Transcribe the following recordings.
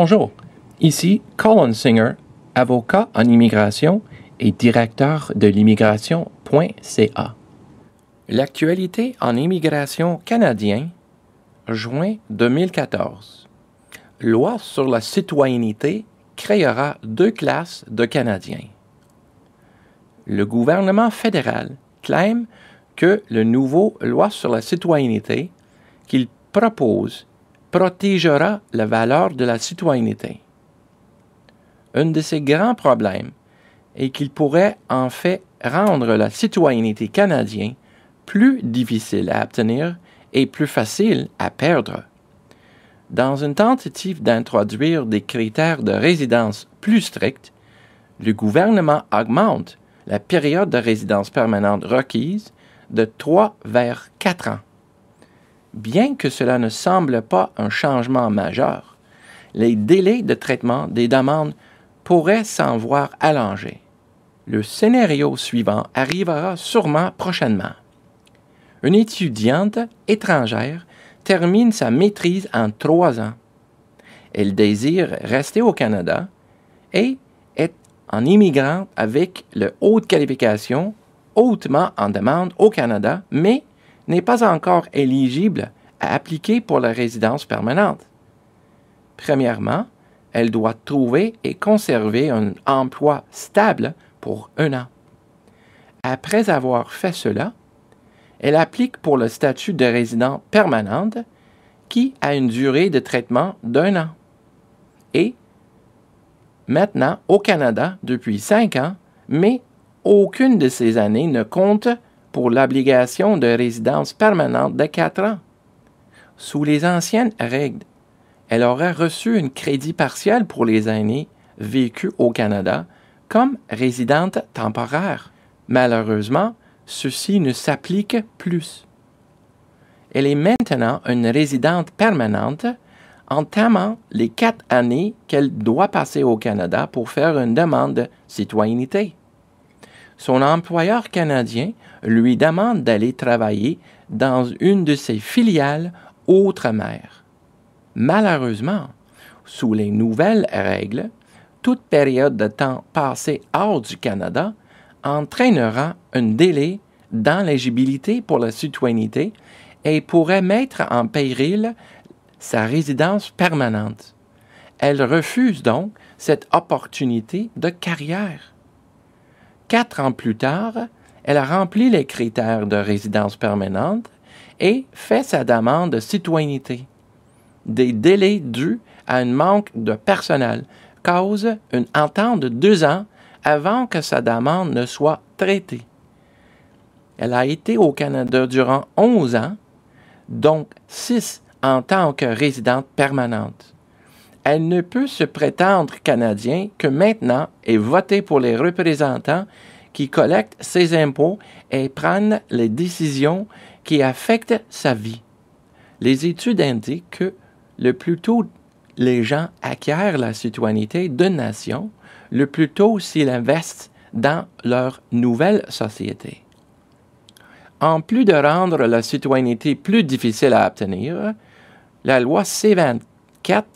Bonjour, ici Colin Singer, avocat en immigration et directeur de l'immigration.ca. L'actualité en immigration canadien, juin 2014. Loi sur la citoyenneté créera deux classes de Canadiens. Le gouvernement fédéral clame que le nouveau loi sur la citoyenneté qu'il propose protégera la valeur de la citoyenneté. Un de ses grands problèmes est qu'il pourrait en fait rendre la citoyenneté canadienne plus difficile à obtenir et plus facile à perdre. Dans une tentative d'introduire des critères de résidence plus stricts, le gouvernement augmente la période de résidence permanente requise de trois vers quatre ans bien que cela ne semble pas un changement majeur, les délais de traitement des demandes pourraient s'en voir allongés. Le scénario suivant arrivera sûrement prochainement. Une étudiante étrangère termine sa maîtrise en trois ans. Elle désire rester au Canada et est en immigrant avec le haut de qualification hautement en demande au Canada, mais n'est pas encore éligible à appliquer pour la résidence permanente. Premièrement, elle doit trouver et conserver un emploi stable pour un an. Après avoir fait cela, elle applique pour le statut de résident permanente qui a une durée de traitement d'un an. Et maintenant au Canada depuis cinq ans, mais aucune de ces années ne compte pour l'obligation de résidence permanente de quatre ans. Sous les anciennes règles, elle aurait reçu un crédit partiel pour les années vécues au Canada comme résidente temporaire. Malheureusement, ceci ne s'applique plus. Elle est maintenant une résidente permanente, entamant les quatre années qu'elle doit passer au Canada pour faire une demande de citoyenneté son employeur canadien lui demande d'aller travailler dans une de ses filiales outre-mer. Malheureusement, sous les nouvelles règles, toute période de temps passée hors du Canada entraînera un délai l'éligibilité pour la citoyenneté et pourrait mettre en péril sa résidence permanente. Elle refuse donc cette opportunité de carrière. Quatre ans plus tard, elle a rempli les critères de résidence permanente et fait sa demande de citoyenneté. Des délais dus à un manque de personnel causent une entente de deux ans avant que sa demande ne soit traitée. Elle a été au Canada durant 11 ans, donc 6 en tant que résidente permanente elle ne peut se prétendre canadien que maintenant et voter pour les représentants qui collectent ses impôts et prennent les décisions qui affectent sa vie. Les études indiquent que le plus tôt les gens acquièrent la citoyenneté d'une nation, le plus tôt s'ils investissent dans leur nouvelle société. En plus de rendre la citoyenneté plus difficile à obtenir, la loi C-24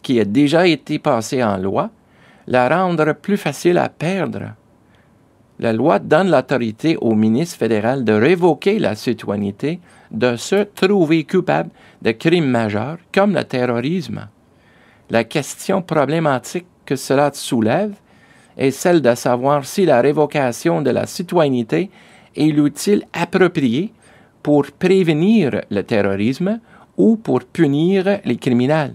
qui a déjà été passée en loi, la rendre plus facile à perdre. La loi donne l'autorité au ministre fédéral de révoquer la citoyenneté de ceux trouver coupables de crimes majeurs comme le terrorisme. La question problématique que cela soulève est celle de savoir si la révocation de la citoyenneté est l'outil approprié pour prévenir le terrorisme ou pour punir les criminels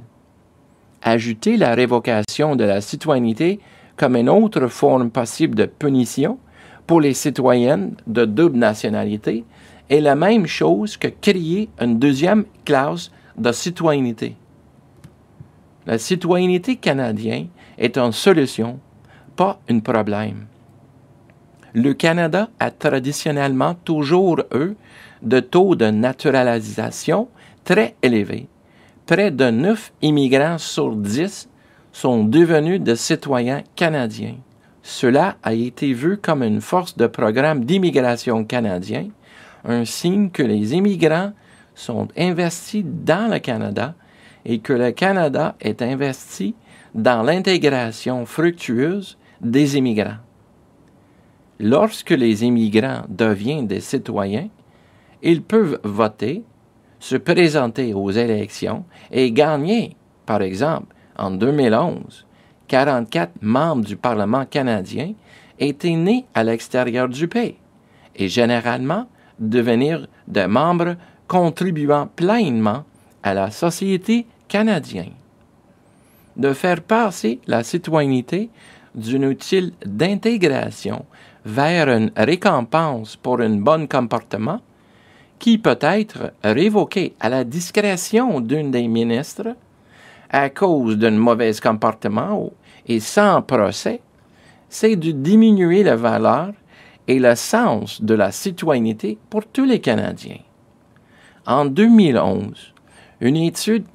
ajouter la révocation de la citoyenneté comme une autre forme possible de punition pour les citoyennes de double nationalité est la même chose que créer une deuxième classe de citoyenneté. La citoyenneté canadienne est une solution, pas un problème. Le Canada a traditionnellement toujours eu de taux de naturalisation très élevés près de 9 immigrants sur 10 sont devenus des citoyens canadiens. Cela a été vu comme une force de programme d'immigration canadien, un signe que les immigrants sont investis dans le Canada et que le Canada est investi dans l'intégration fructueuse des immigrants. Lorsque les immigrants deviennent des citoyens, ils peuvent voter se présenter aux élections et gagner, par exemple, en 2011, 44 membres du Parlement canadien étaient nés à l'extérieur du pays et généralement devenir des membres contribuant pleinement à la société canadienne. De faire passer la citoyenneté d'une utile d'intégration vers une récompense pour un bon comportement qui peut être révoqué à la discrétion d'une des ministres à cause d'un mauvais comportement et sans procès, c'est de diminuer la valeur et le sens de la citoyenneté pour tous les Canadiens. En 2011, une étude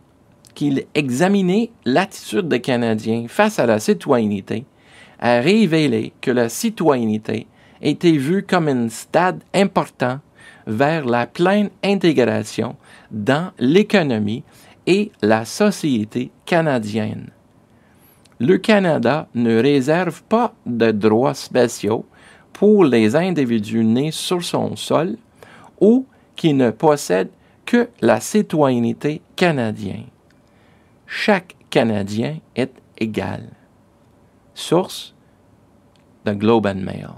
qui examinait l'attitude des Canadiens face à la citoyenneté a révélé que la citoyenneté était vue comme un stade important vers la pleine intégration dans l'économie et la société canadienne. Le Canada ne réserve pas de droits spéciaux pour les individus nés sur son sol ou qui ne possèdent que la citoyenneté canadienne. Chaque Canadien est égal. Source The Globe and Mail.